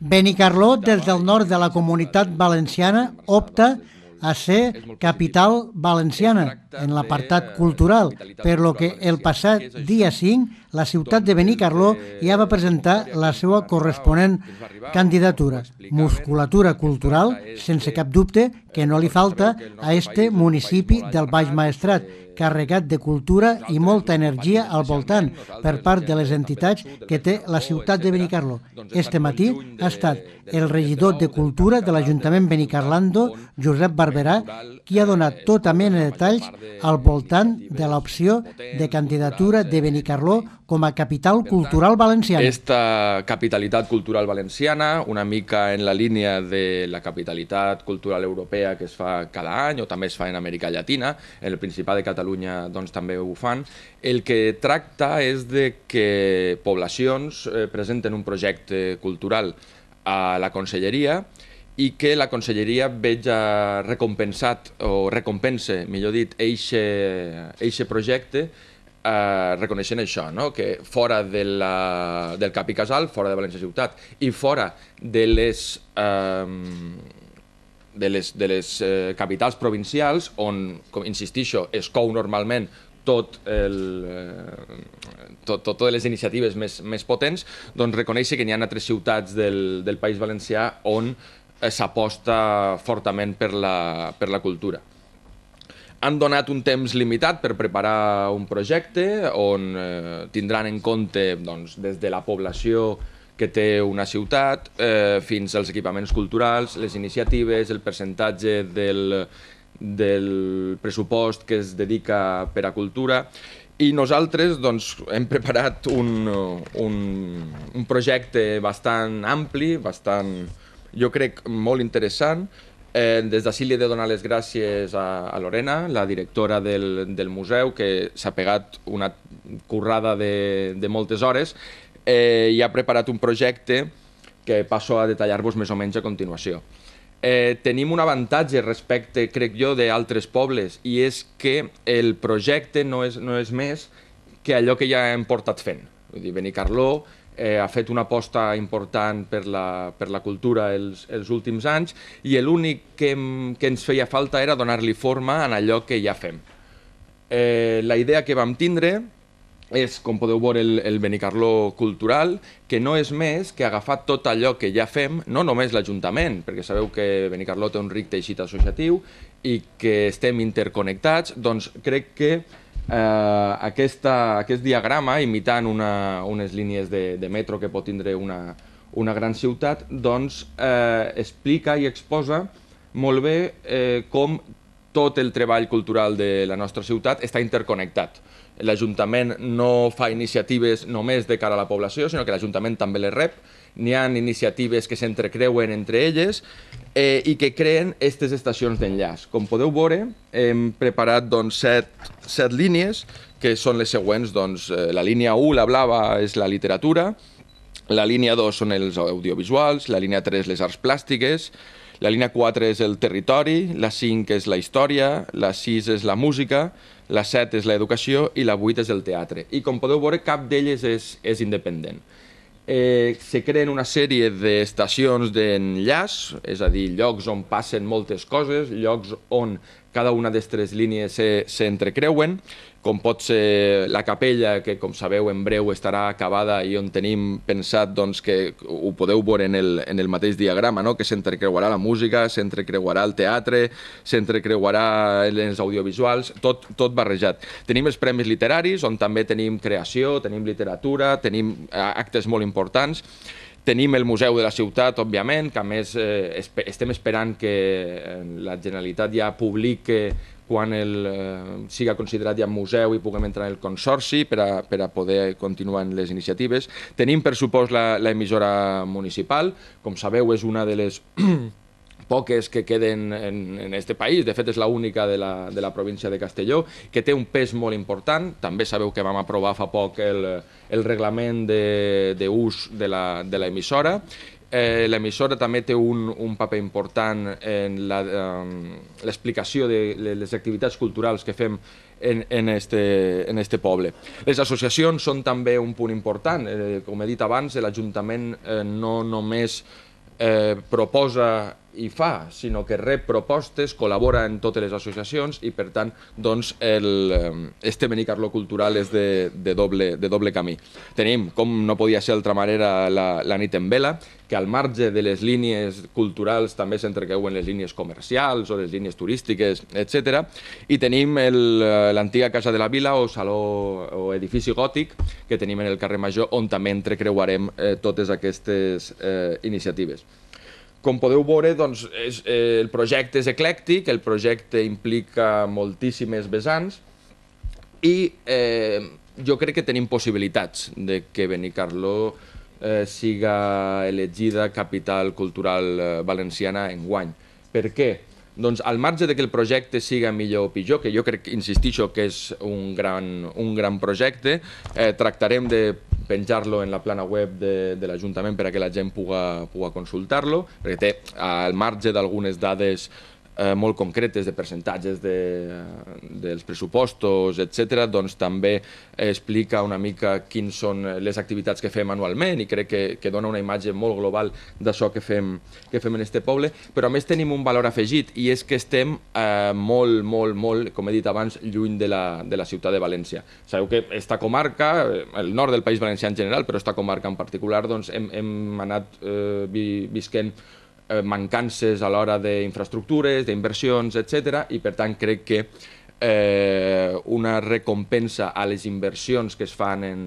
Benicarló, des del nord de la comunitat valenciana, opta a ser capital valenciana en l'apartat cultural, per lo que el passat dia 5 la ciutat de Benicarló ja va presentar la seva corresponent candidatura, musculatura cultural, sense cap dubte, que no li falta a este municipi del Baix Maestrat, carregat de cultura i molta energia al voltant per part de les entitats que té la ciutat de Benicarló. Este matí ha estat el regidor de Cultura de l'Ajuntament Benicarlando, Josep Barberà, qui ha donat eh, tota mena de detalls al voltant de l'opció de candidatura de Benicarló com a capital cultural valenciana. Esta capitalitat cultural valenciana, una mica en la línia de la capitalitat cultural europea que es fa cada any o també es fa en Amèrica Llatina, en el Principat de Catalunya doncs, també ho fan, el que tracta és de que poblacions eh, presenten un projecte cultural a la conselleria i que la conselleria veja recompensat o recompensa, millor dit, eixe projecte eh, reconeixent això, no? que fora de la, del Cap i Casal, fora de València Ciutat i fora de les, eh, de les, de les eh, capitals provincials, on, com insistixo, es cou normalment tot el, eh, tot, tot, totes les iniciatives més, més potents, doncs reconèixer que n'hi ha altres ciutats del, del País Valencià on Eh, s'aposta fortament per la, per la cultura. Han donat un temps limitat per preparar un projecte on eh, tindran en compte doncs, des de la població que té una ciutat eh, fins als equipaments culturals, les iniciatives, el percentatge del, del pressupost que es dedica per a cultura i nosaltres doncs, hem preparat un, un, un projecte bastant ampli, bastant eh, jo crec molt interessant. Eh, des d'ací li he de donar les gràcies a, a Lorena, la directora del, del museu, que s'ha pegat una currada de, de moltes hores eh, i ha preparat un projecte que passo a detallar-vos més o menys a continuació. Eh, tenim un avantatge respecte, crec jo, d'altres pobles, i és que el projecte no és, no és més que allò que ja hem portat fent. Vull dir, Benicarló, eh, ha fet una aposta important per la, per la cultura els, els últims anys i l'únic que, hem, que ens feia falta era donar-li forma en allò que ja fem. Eh, la idea que vam tindre és, com podeu veure, el, el Benicarló cultural, que no és més que agafar tot allò que ja fem, no només l'Ajuntament, perquè sabeu que Benicarló té un ric teixit associatiu i que estem interconnectats, doncs crec que eh, aquesta, aquest diagrama, imitant una, unes línies de, de metro que pot tindre una, una gran ciutat, doncs eh, explica i exposa molt bé eh, com tot el treball cultural de la nostra ciutat està interconnectat. L'Ajuntament no fa iniciatives només de cara a la població, sinó que l'Ajuntament també les rep. N'hi ha iniciatives que s'entrecreuen entre elles eh, i que creen aquestes estacions d'enllaç. Com podeu veure, hem preparat doncs, set, set línies, que són les següents. Doncs, eh, la línia 1, la blava, és la literatura, la línia 2 són els audiovisuals, la línia 3 les arts plàstiques, la línia 4 és el territori, la 5 és la història, la 6 és la música, la 7 és l'educació i la 8 és el teatre. I com podeu veure, cap d'elles és, és independent. Eh, se creen una sèrie d'estacions d'enllaç, és a dir, llocs on passen moltes coses, llocs on cada una d'aquestes línies se, se entrecreuen, com pot ser la capella, que com sabeu en breu estarà acabada i on tenim pensat doncs, que ho podeu veure en el, en el mateix diagrama, no? que s'entrecreuarà la música, s'entrecreuarà el teatre, s'entrecreuarà els audiovisuals, tot, tot barrejat. Tenim els premis literaris, on també tenim creació, tenim literatura, tenim eh, actes molt importants, Tenim el Museu de la Ciutat, òbviament, que a més eh, esp estem esperant que eh, la Generalitat ja publique quan el, eh, siga considerat ja museu i puguem entrar en el consorci per a, per a poder continuar en les iniciatives. Tenim, per supost, l'emissora municipal. Com sabeu, és una de les poques que queden en, en este país, de fet és l'única de, la, de la província de Castelló, que té un pes molt important, també sabeu que vam aprovar fa poc el, el reglament d'ús de, de, de, la, de l'emissora, Eh, L'emissora també té un, un paper important en eh, l'explicació eh, de les activitats culturals que fem en, en, este, en este poble. Les associacions són també un punt important. Eh, com he dit abans, l'Ajuntament eh, no només eh, proposa i fa, sinó que rep propostes, col·labora en totes les associacions i, per tant, doncs, el, eh, este Benicarlo cultural és de, de, doble, de doble camí. Tenim, com no podia ser d'altra manera, la, la nit en vela, que al marge de les línies culturals també s'entrequeuen les línies comercials o les línies turístiques, etc. I tenim eh, l'antiga Casa de la Vila o Saló o Edifici Gòtic que tenim en el carrer Major on també entrecreuarem eh, totes aquestes eh, iniciatives. Com podeu veure, doncs, és, eh, el projecte és eclèctic, el projecte implica moltíssimes vessants i eh, jo crec que tenim possibilitats de que Benicarló eh, siga elegida capital cultural eh, valenciana en guany. Per què? Doncs al marge de que el projecte siga millor o pitjor, que jo crec, insistixo, que és un gran, un gran projecte, eh, tractarem de penjar-lo en la plana web de, de l'Ajuntament perquè la gent puga, puga consultar-lo, perquè té al marge d'algunes dades eh, molt concretes de percentatges de, dels pressupostos, etc, doncs també explica una mica quins són les activitats que fem anualment i crec que, que dona una imatge molt global d'això que fem, que fem en este poble, però a més tenim un valor afegit i és que estem eh, molt, molt, molt, com he dit abans, lluny de la, de la ciutat de València. Sabeu que esta comarca, eh, el nord del País Valencià en general, però esta comarca en particular, doncs hem, hem anat eh, visquent eh, mancances a l'hora d'infraestructures, d'inversions, etc. i per tant crec que eh, una recompensa a les inversions que es fan en,